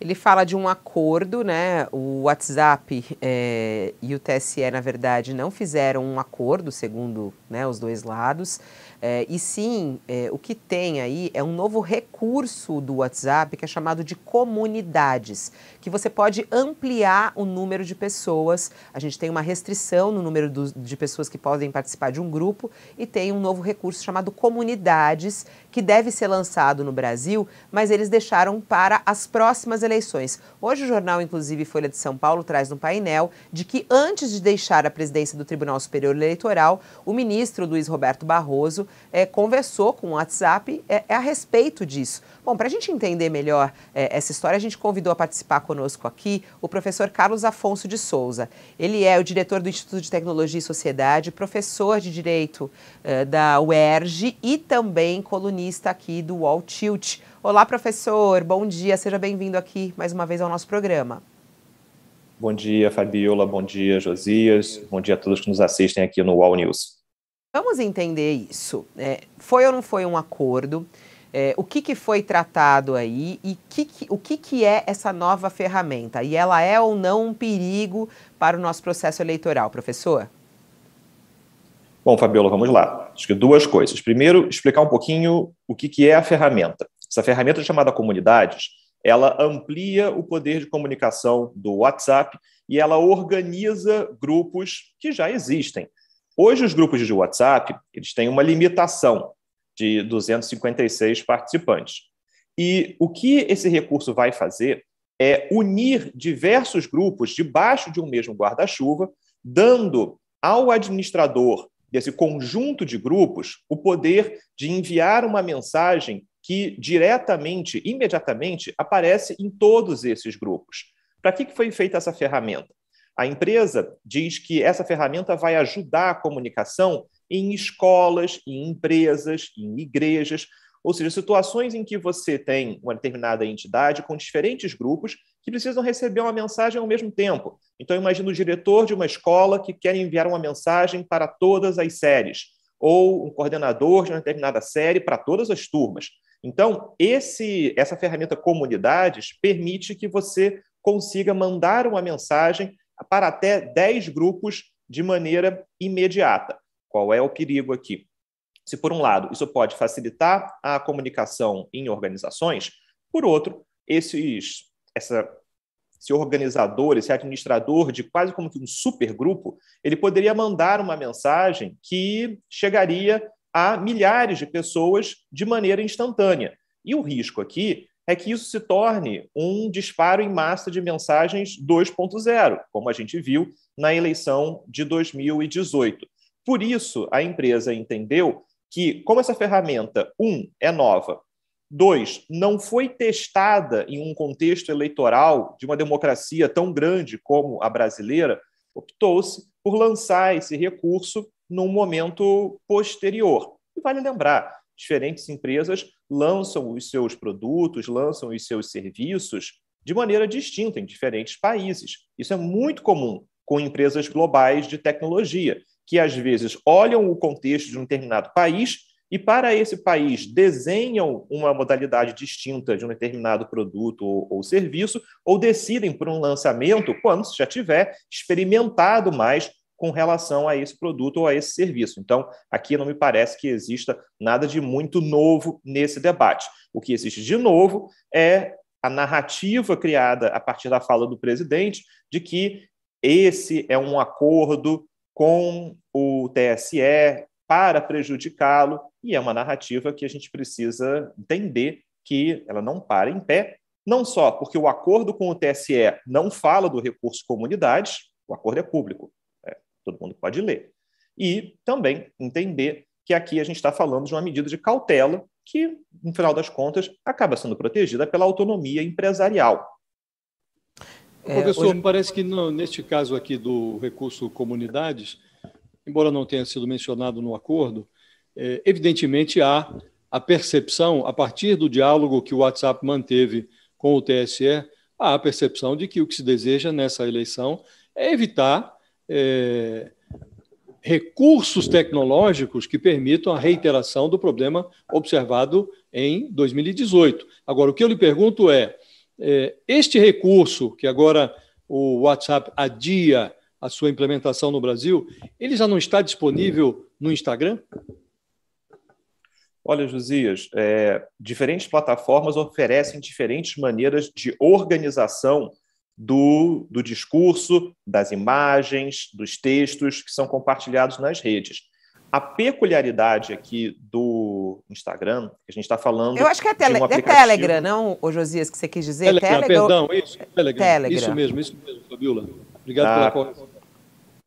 Ele fala de um acordo, né? O WhatsApp é, e o TSE, na verdade, não fizeram um acordo, segundo né, os dois lados. É, e sim, é, o que tem aí é um novo recurso do WhatsApp que é chamado de comunidades, que você pode ampliar o número de pessoas. A gente tem uma restrição no número do, de pessoas que podem participar de um grupo e tem um novo recurso chamado comunidades, que deve ser lançado no Brasil, mas eles deixaram para as próximas eleições. Hoje o jornal, inclusive Folha de São Paulo, traz no painel de que antes de deixar a presidência do Tribunal Superior Eleitoral, o ministro Luiz Roberto Barroso é, conversou com o WhatsApp é, é a respeito disso. Bom, para a gente entender melhor é, essa história, a gente convidou a participar conosco aqui o professor Carlos Afonso de Souza. Ele é o diretor do Instituto de Tecnologia e Sociedade, professor de Direito é, da UERJ e também colunista aqui do Wall Tilt. Olá, professor, bom dia, seja bem-vindo aqui mais uma vez ao nosso programa. Bom dia, Fabiola. Bom dia, Josias. Bom dia a todos que nos assistem aqui no Wall News. Vamos entender isso. É, foi ou não foi um acordo? É, o que, que foi tratado aí e que que, o que, que é essa nova ferramenta? E ela é ou não um perigo para o nosso processo eleitoral, professor? Bom, Fabiola, vamos lá. Acho que duas coisas. Primeiro, explicar um pouquinho o que, que é a ferramenta. Essa ferramenta chamada comunidades, ela amplia o poder de comunicação do WhatsApp e ela organiza grupos que já existem. Hoje, os grupos de WhatsApp eles têm uma limitação de 256 participantes. E o que esse recurso vai fazer é unir diversos grupos debaixo de um mesmo guarda-chuva, dando ao administrador desse conjunto de grupos o poder de enviar uma mensagem que diretamente, imediatamente, aparece em todos esses grupos. Para que foi feita essa ferramenta? A empresa diz que essa ferramenta vai ajudar a comunicação em escolas, em empresas, em igrejas, ou seja, situações em que você tem uma determinada entidade com diferentes grupos que precisam receber uma mensagem ao mesmo tempo. Então, imagina o diretor de uma escola que quer enviar uma mensagem para todas as séries, ou um coordenador de uma determinada série para todas as turmas. Então, esse, essa ferramenta Comunidades permite que você consiga mandar uma mensagem para até 10 grupos de maneira imediata. Qual é o perigo aqui? Se, por um lado, isso pode facilitar a comunicação em organizações, por outro, esses, essa, esse organizador, esse administrador de quase como que um supergrupo, ele poderia mandar uma mensagem que chegaria a milhares de pessoas de maneira instantânea. E o risco aqui é que isso se torne um disparo em massa de mensagens 2.0, como a gente viu na eleição de 2018. Por isso, a empresa entendeu que, como essa ferramenta, um, é nova, dois, não foi testada em um contexto eleitoral de uma democracia tão grande como a brasileira, optou-se por lançar esse recurso num momento posterior. E vale lembrar, diferentes empresas lançam os seus produtos, lançam os seus serviços de maneira distinta em diferentes países. Isso é muito comum com empresas globais de tecnologia, que às vezes olham o contexto de um determinado país e, para esse país, desenham uma modalidade distinta de um determinado produto ou, ou serviço, ou decidem por um lançamento quando já tiver experimentado mais com relação a esse produto ou a esse serviço. Então, aqui não me parece que exista nada de muito novo nesse debate. O que existe de novo é a narrativa criada a partir da fala do presidente de que esse é um acordo com o TSE para prejudicá-lo, e é uma narrativa que a gente precisa entender que ela não para em pé, não só porque o acordo com o TSE não fala do recurso comunidade, o acordo é público, todo mundo pode ler. E também entender que aqui a gente está falando de uma medida de cautela que, no final das contas, acaba sendo protegida pela autonomia empresarial. É, Professor, hoje... parece que no, neste caso aqui do recurso comunidades, embora não tenha sido mencionado no acordo, é, evidentemente há a percepção, a partir do diálogo que o WhatsApp manteve com o TSE, há a percepção de que o que se deseja nessa eleição é evitar é, recursos tecnológicos que permitam a reiteração do problema observado em 2018. Agora, o que eu lhe pergunto é, é este recurso que agora o WhatsApp adia a sua implementação no Brasil, ele já não está disponível no Instagram? Olha, Josias, é, diferentes plataformas oferecem diferentes maneiras de organização do, do discurso, das imagens, dos textos que são compartilhados nas redes. A peculiaridade aqui do Instagram, que a gente está falando. Eu acho que é, tele, um é Telegram, não, O Josias, que você quis dizer? Telegram, Telegram perdão, isso, Telegram. Telegram. Isso mesmo, isso mesmo, Fabiola. Obrigado pela correção.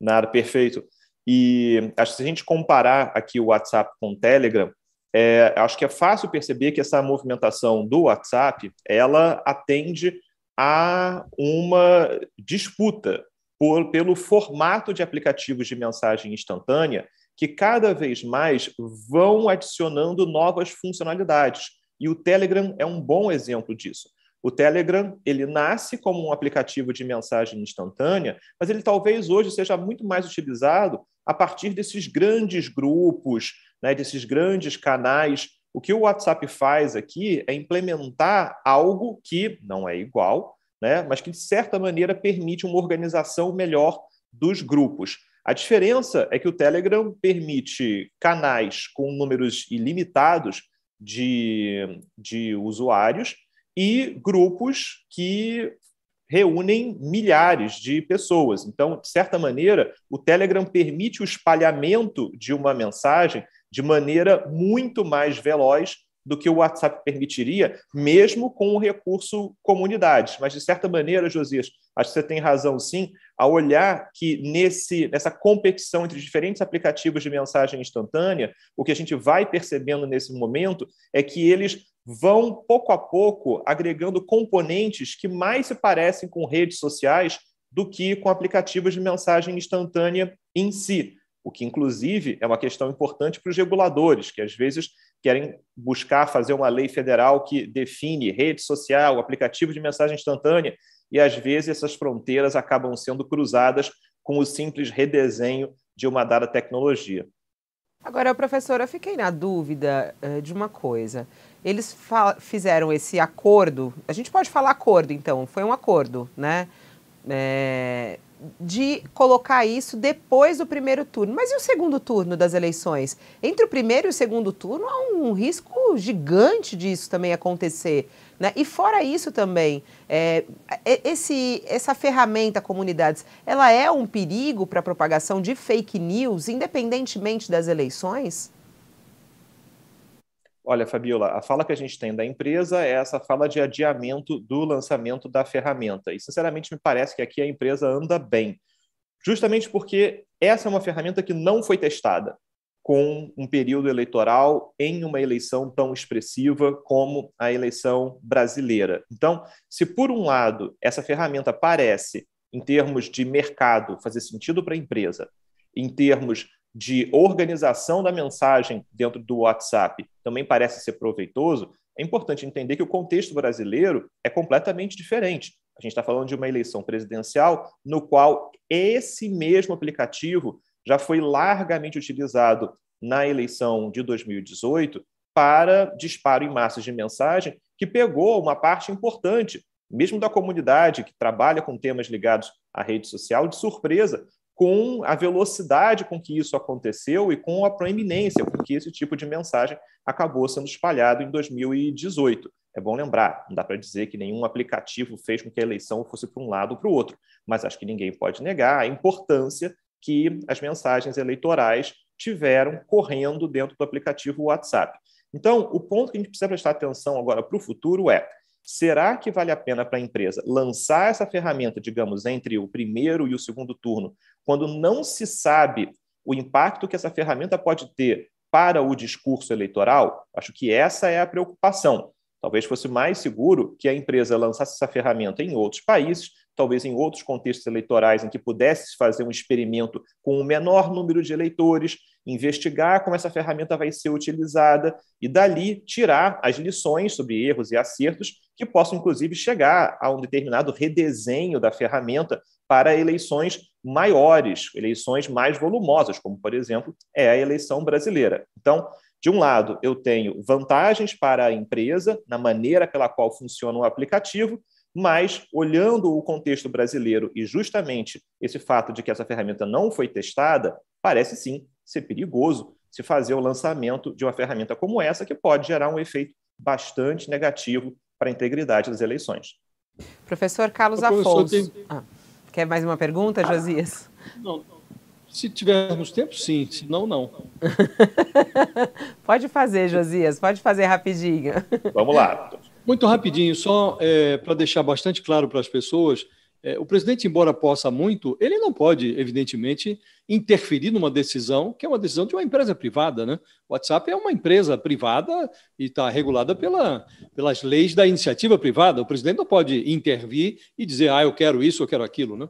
Nada, perfeito. E acho que se a gente comparar aqui o WhatsApp com o Telegram, é, acho que é fácil perceber que essa movimentação do WhatsApp ela atende há uma disputa por, pelo formato de aplicativos de mensagem instantânea que cada vez mais vão adicionando novas funcionalidades. E o Telegram é um bom exemplo disso. O Telegram, ele nasce como um aplicativo de mensagem instantânea, mas ele talvez hoje seja muito mais utilizado a partir desses grandes grupos, né, desses grandes canais o que o WhatsApp faz aqui é implementar algo que não é igual, né, mas que, de certa maneira, permite uma organização melhor dos grupos. A diferença é que o Telegram permite canais com números ilimitados de, de usuários e grupos que reúnem milhares de pessoas. Então, de certa maneira, o Telegram permite o espalhamento de uma mensagem de maneira muito mais veloz do que o WhatsApp permitiria, mesmo com o recurso comunidades. Mas, de certa maneira, Josias, acho que você tem razão sim, a olhar que nesse, nessa competição entre diferentes aplicativos de mensagem instantânea, o que a gente vai percebendo nesse momento é que eles vão, pouco a pouco, agregando componentes que mais se parecem com redes sociais do que com aplicativos de mensagem instantânea em si o que inclusive é uma questão importante para os reguladores, que às vezes querem buscar fazer uma lei federal que define rede social, aplicativo de mensagem instantânea, e às vezes essas fronteiras acabam sendo cruzadas com o simples redesenho de uma dada tecnologia. Agora, professora, eu fiquei na dúvida eh, de uma coisa. Eles fizeram esse acordo, a gente pode falar acordo, então, foi um acordo, né? É, de colocar isso depois do primeiro turno. Mas e o segundo turno das eleições? Entre o primeiro e o segundo turno há um risco gigante disso também acontecer. Né? E fora isso também, é, é esse, essa ferramenta comunidades, ela é um perigo para a propagação de fake news, independentemente das eleições? Olha, Fabiola, a fala que a gente tem da empresa é essa fala de adiamento do lançamento da ferramenta. E, sinceramente, me parece que aqui a empresa anda bem, justamente porque essa é uma ferramenta que não foi testada com um período eleitoral em uma eleição tão expressiva como a eleição brasileira. Então, se por um lado essa ferramenta parece, em termos de mercado, fazer sentido para a empresa, em termos de organização da mensagem dentro do WhatsApp também parece ser proveitoso, é importante entender que o contexto brasileiro é completamente diferente. A gente está falando de uma eleição presidencial no qual esse mesmo aplicativo já foi largamente utilizado na eleição de 2018 para disparo em massas de mensagem que pegou uma parte importante, mesmo da comunidade que trabalha com temas ligados à rede social, de surpresa, com a velocidade com que isso aconteceu e com a proeminência com que esse tipo de mensagem acabou sendo espalhado em 2018. É bom lembrar, não dá para dizer que nenhum aplicativo fez com que a eleição fosse para um lado ou para o outro, mas acho que ninguém pode negar a importância que as mensagens eleitorais tiveram correndo dentro do aplicativo WhatsApp. Então, o ponto que a gente precisa prestar atenção agora para o futuro é Será que vale a pena para a empresa lançar essa ferramenta, digamos, entre o primeiro e o segundo turno, quando não se sabe o impacto que essa ferramenta pode ter para o discurso eleitoral? Acho que essa é a preocupação. Talvez fosse mais seguro que a empresa lançasse essa ferramenta em outros países, talvez em outros contextos eleitorais em que pudesse fazer um experimento com o um menor número de eleitores, investigar como essa ferramenta vai ser utilizada e dali tirar as lições sobre erros e acertos que possam, inclusive, chegar a um determinado redesenho da ferramenta para eleições maiores, eleições mais volumosas, como, por exemplo, é a eleição brasileira. Então, de um lado, eu tenho vantagens para a empresa na maneira pela qual funciona o aplicativo, mas olhando o contexto brasileiro e justamente esse fato de que essa ferramenta não foi testada, parece sim ser perigoso se fazer o lançamento de uma ferramenta como essa, que pode gerar um efeito bastante negativo para a integridade das eleições. Professor Carlos Afonso. Tem... Ah, quer mais uma pergunta, ah, Josias? Não, não. Se tivermos tempo, sim. Se não, não. pode fazer, Josias. Pode fazer rapidinho. Vamos lá. Muito rapidinho, só é, para deixar bastante claro para as pessoas é, o presidente, embora possa muito, ele não pode, evidentemente, interferir numa decisão que é uma decisão de uma empresa privada. Né? O WhatsApp é uma empresa privada e está regulada pela, pelas leis da iniciativa privada. O presidente não pode intervir e dizer, ah, eu quero isso, eu quero aquilo. Né?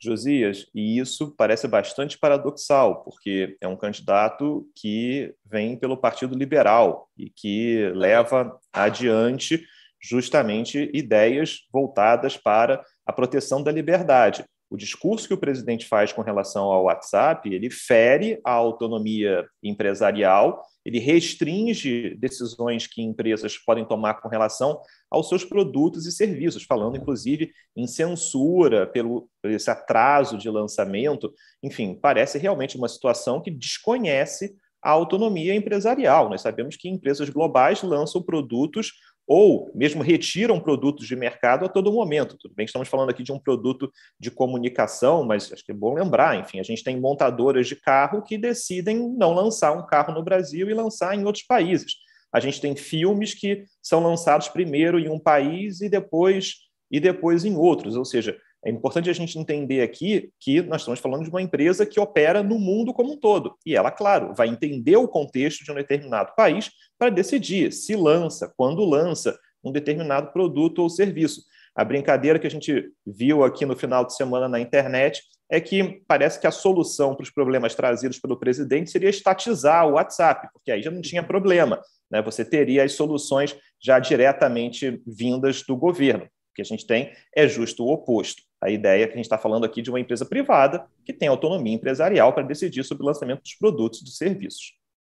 Josias, e isso parece bastante paradoxal, porque é um candidato que vem pelo Partido Liberal e que leva adiante justamente ideias voltadas para a proteção da liberdade. O discurso que o presidente faz com relação ao WhatsApp, ele fere a autonomia empresarial, ele restringe decisões que empresas podem tomar com relação aos seus produtos e serviços, falando inclusive em censura pelo esse atraso de lançamento. Enfim, parece realmente uma situação que desconhece a autonomia empresarial. Nós sabemos que empresas globais lançam produtos ou mesmo retiram produtos de mercado a todo momento. Tudo bem que estamos falando aqui de um produto de comunicação, mas acho que é bom lembrar, enfim, a gente tem montadoras de carro que decidem não lançar um carro no Brasil e lançar em outros países. A gente tem filmes que são lançados primeiro em um país e depois e depois em outros, ou seja, é importante a gente entender aqui que nós estamos falando de uma empresa que opera no mundo como um todo. E ela, claro, vai entender o contexto de um determinado país para decidir se lança, quando lança um determinado produto ou serviço. A brincadeira que a gente viu aqui no final de semana na internet é que parece que a solução para os problemas trazidos pelo presidente seria estatizar o WhatsApp, porque aí já não tinha problema. Né? Você teria as soluções já diretamente vindas do governo. O que a gente tem é justo o oposto. A ideia é que a gente está falando aqui de uma empresa privada que tem autonomia empresarial para decidir sobre o lançamento dos produtos e dos serviços.